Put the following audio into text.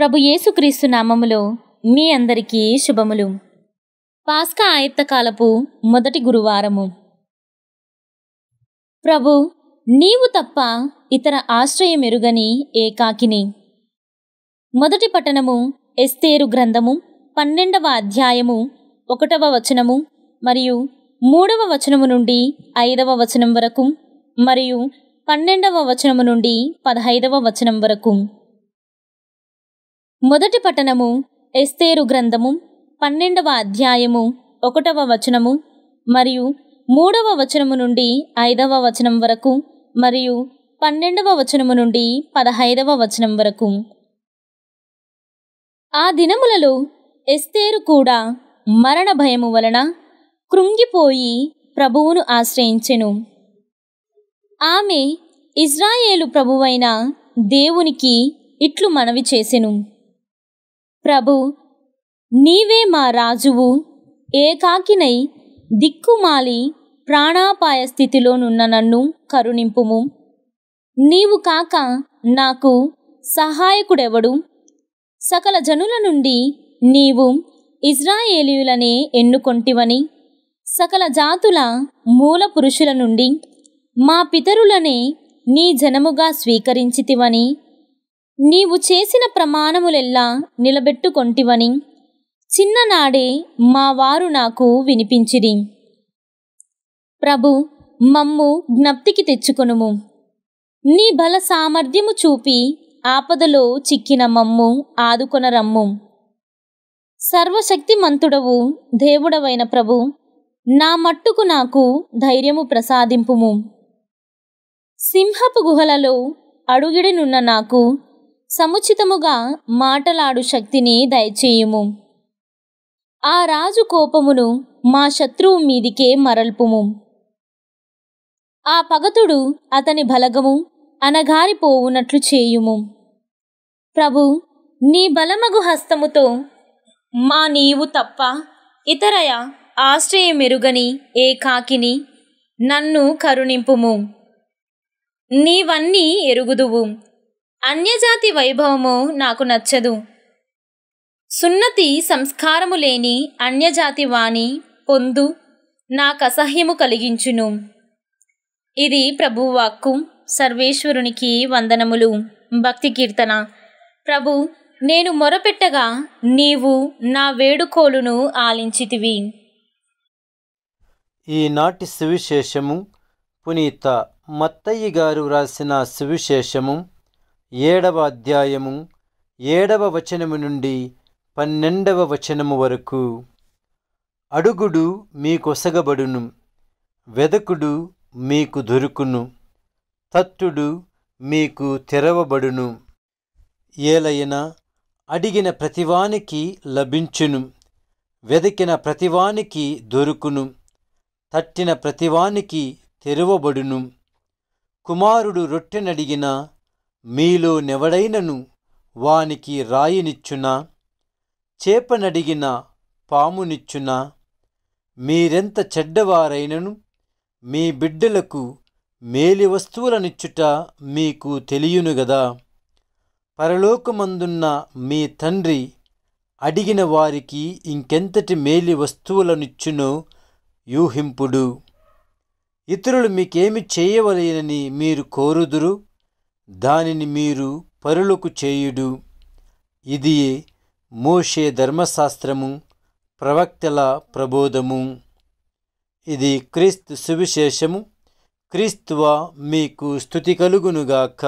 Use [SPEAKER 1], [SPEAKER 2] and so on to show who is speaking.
[SPEAKER 1] ప్రభు యేసుక్రీస్తు నామములో మీ అందరికీ శుభములు పాస్కా ఆయుత్తకాలపు మొదటి గురువారము ప్రభు నీవు తప్ప ఇతర ఆశ్రయం ఎరుగని ఏకాకిని మొదటి పట్టణము ఎస్తేరు గ్రంథము పన్నెండవ అధ్యాయము ఒకటవ వచనము మరియు మూడవ వచనము నుండి ఐదవ వచనం వరకు మరియు పన్నెండవ వచనము నుండి పదహైదవ వచనం వరకు మొదటి పఠనము ఎస్తేరు గ్రంథము పన్నెండవ అధ్యాయము ఒకటవ వచనము మరియు మూడవ వచనము నుండి ఐదవ వచనం వరకు మరియు పన్నెండవ వచనము నుండి పదహైదవ వచనం వరకు ఆ దినములలో ఎస్తేరు కూడా మరణ భయము వలన కృంగిపోయి ప్రభువును ఆశ్రయించెను ఆమె ఇజ్రాయేలు ప్రభువైన దేవునికి ఇట్లు మనవి చేసెను ప్రభు నీవే మా రాజువు ఏకాకినై దిక్కుమాలి ప్రాణాపాయ స్థితిలోనున్న నన్ను కరుణింపుము నీవు కాక నాకు సహాయకుడెవడు సకల జనుల నుండి నీవు ఇజ్రాయేలీయులనే ఎన్నుకొంటివని సకల జాతుల మూల పురుషుల నుండి మా పితరులనే నీ జనముగా స్వీకరించితివని నీవు చేసిన ప్రమాణములెల్లా నిలబెట్టుకొంటివని చిన్ననాడే మా వారు నాకు వినిపించిరి ప్రభు మమ్ము జ్ఞప్తికి తెచ్చుకొనుము నీ బల సామర్థ్యము చూపి ఆపదలో చిక్కిన మమ్ము ఆదుకొనరమ్ము సర్వశక్తిమంతుడవు దేవుడవైన ప్రభు నా మట్టుకు నాకు ధైర్యము ప్రసాదింపుము సింహపు గుహలలో అడుగిడినున్న నాకు సముచితముగా మాటలాడు శక్తిని దయచేయుము ఆ రాజు కోపమును మా శత్రువు మీదికే మరల్పుము ఆ పగతుడు అతని బలగము అనగారిపోవునట్లు చేయుము ప్రభు నీ బలమగు హస్తముతో మా నీవు తప్ప ఇతరయ ఆశ్రయమెరుగని ఏకాకిని నన్ను కరుణింపుము నీవన్నీ ఎరుగుదువు అన్యజాతి వైభవము నాకు నచ్చదు సున్నతి సంస్కారము లేని అన్యజాతి వాణి పొందు నాకు అసహ్యము కలిగించును ఇది ప్రభువాక్కు సర్వేశ్వరునికి వందనములు భక్తి కీర్తన ప్రభు నేను మొరపెట్టగా నీవు నా వేడుకోలును ఆలించితివి
[SPEAKER 2] ఈనాటి సువిశేషము పునీత మత్తయ్య గారు రాసిన సువిశేషము ఏడవ అధ్యాయము ఏడవ వచనము నుండి పన్నెండవ వచనము వరకు అడుగుడు మీకొసగబడును వెదకుడు మీకు దొరుకును తట్టుడు మీకు తెరవబడును ఏలైన అడిగిన ప్రతివానికి లభించును వెదకిన ప్రతివానికి దొరుకును తట్టిన ప్రతివానికి తెరవబడును కుమారుడు రొట్టెనడిగిన మీలో నెవడైనను వానికి రాయినిచ్చునా చేపనడిగిన పామునిచ్చునా మీరెంత చెడ్డవారైనను మీ బిడ్డలకు మేలి వస్తువులనిచ్చుట మీకు తెలియనుగదా పరలోకమందున్న మీ తండ్రి అడిగిన వారికి ఇంకెంతటి మేలి వస్తువులనిచ్చునో యూహింపుడు ఇతరులు మీకేమి చేయవలేనని మీరు కోరుదురు దానిని మీరు పరులకు చేయుడు ఇది మోషే ధర్మశాస్త్రము ప్రవక్తల ప్రబోధము ఇది క్రీస్తు సువిశేషము క్రీస్తువ మీకు స్థుతి కలుగునుగాక